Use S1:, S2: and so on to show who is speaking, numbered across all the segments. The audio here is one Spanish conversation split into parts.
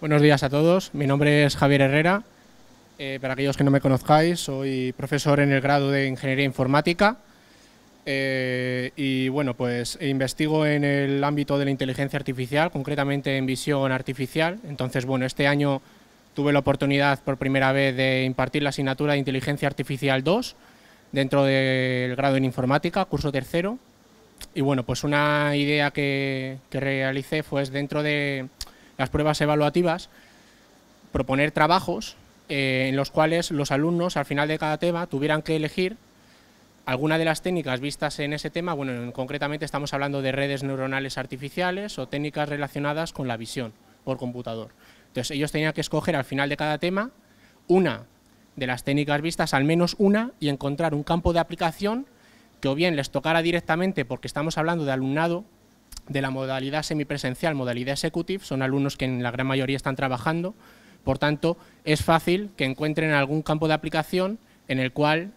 S1: buenos días a todos. Mi nombre es Javier Herrera. Eh, para aquellos que no me conozcáis, soy profesor en el grado de Ingeniería Informática. Eh, y bueno, pues investigo en el ámbito de la inteligencia artificial, concretamente en visión artificial. Entonces, bueno, este año tuve la oportunidad por primera vez de impartir la asignatura de Inteligencia Artificial 2 dentro del grado en informática, curso tercero. Y bueno, pues una idea que, que realicé fue dentro de las pruebas evaluativas, proponer trabajos eh, en los cuales los alumnos al final de cada tema tuvieran que elegir alguna de las técnicas vistas en ese tema, bueno, concretamente estamos hablando de redes neuronales artificiales o técnicas relacionadas con la visión por computador. Entonces ellos tenían que escoger al final de cada tema una de las técnicas vistas, al menos una, y encontrar un campo de aplicación que o bien les tocara directamente porque estamos hablando de alumnado de la modalidad semipresencial, modalidad executive, son alumnos que en la gran mayoría están trabajando, por tanto, es fácil que encuentren algún campo de aplicación en el cual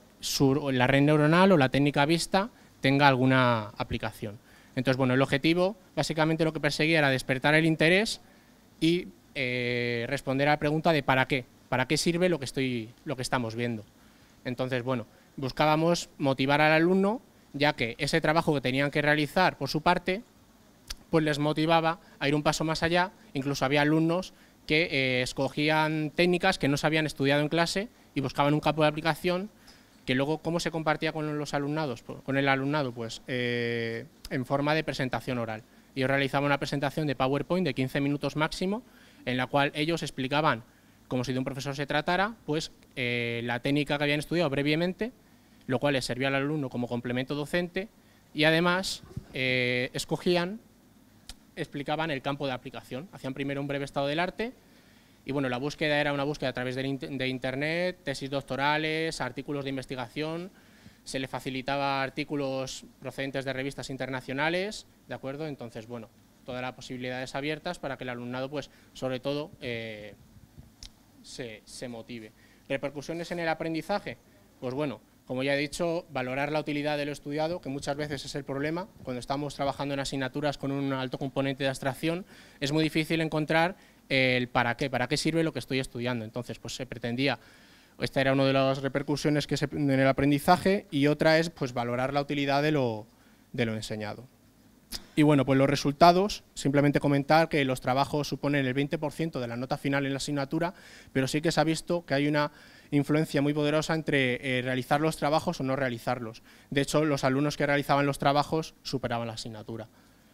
S1: la red neuronal o la técnica vista tenga alguna aplicación. Entonces, bueno, el objetivo básicamente lo que perseguía era despertar el interés y eh, responder a la pregunta de ¿para qué? ¿Para qué sirve lo que, estoy, lo que estamos viendo? Entonces, bueno, buscábamos motivar al alumno, ya que ese trabajo que tenían que realizar por su parte pues les motivaba a ir un paso más allá. Incluso había alumnos que eh, escogían técnicas que no se habían estudiado en clase y buscaban un campo de aplicación que luego, ¿cómo se compartía con los alumnados? Pues, con el alumnado, pues eh, en forma de presentación oral. Yo realizaba una presentación de PowerPoint de 15 minutos máximo, en la cual ellos explicaban, como si de un profesor se tratara, pues eh, la técnica que habían estudiado previamente, lo cual les servía al alumno como complemento docente, y además escogían explicaban el campo de aplicación. Hacían primero un breve estado del arte y bueno, la búsqueda era una búsqueda a través de, Internet, tesis doctorales, artículos de investigación, se le facilitaba artículos procedentes de revistas internacionales, ¿de acuerdo? Entonces, bueno, todas las posibilidades abiertas para que el alumnado, pues, sobre todo, eh, se motive. ¿Repercusiones en el aprendizaje? Pues bueno, como ya he dicho, valorar la utilidad de lo estudiado, que muchas veces es el problema. Cuando estamos trabajando en asignaturas con un alto componente de abstracción, es muy difícil encontrar el para qué, para qué sirve lo que estoy estudiando. Entonces, pues se pretendía, esta era una de las repercusiones que se, en el aprendizaje, y otra es pues valorar la utilidad de lo, de lo enseñado. Y bueno, pues los resultados, simplemente comentar que los trabajos suponen el 20% de la nota final en la asignatura, pero sí que se ha visto que hay una influencia muy poderosa entre eh, realizar los trabajos o no realizarlos. De hecho, los alumnos que realizaban los trabajos superaban la asignatura,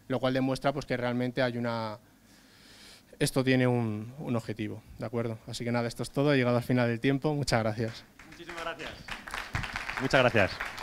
S1: lo cual demuestra pues, que realmente hay una... Esto tiene un, un objetivo, ¿de acuerdo? Así que nada, esto es todo. He llegado al final del tiempo. Muchas gracias. Muchísimas gracias. Muchas gracias.